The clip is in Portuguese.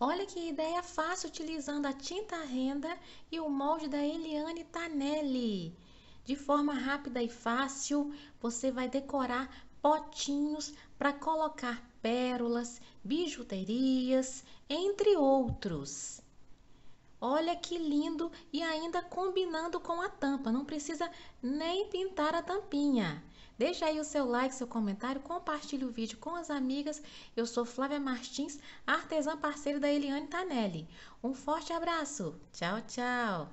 Olha que ideia fácil utilizando a tinta renda e o molde da Eliane Tanelli. De forma rápida e fácil, você vai decorar potinhos para colocar pérolas, bijuterias, entre outros. Olha que lindo e ainda combinando com a tampa, não precisa nem pintar a tampinha. Deixa aí o seu like, seu comentário, compartilhe o vídeo com as amigas. Eu sou Flávia Martins, artesã parceira da Eliane Tanelli. Um forte abraço. Tchau, tchau.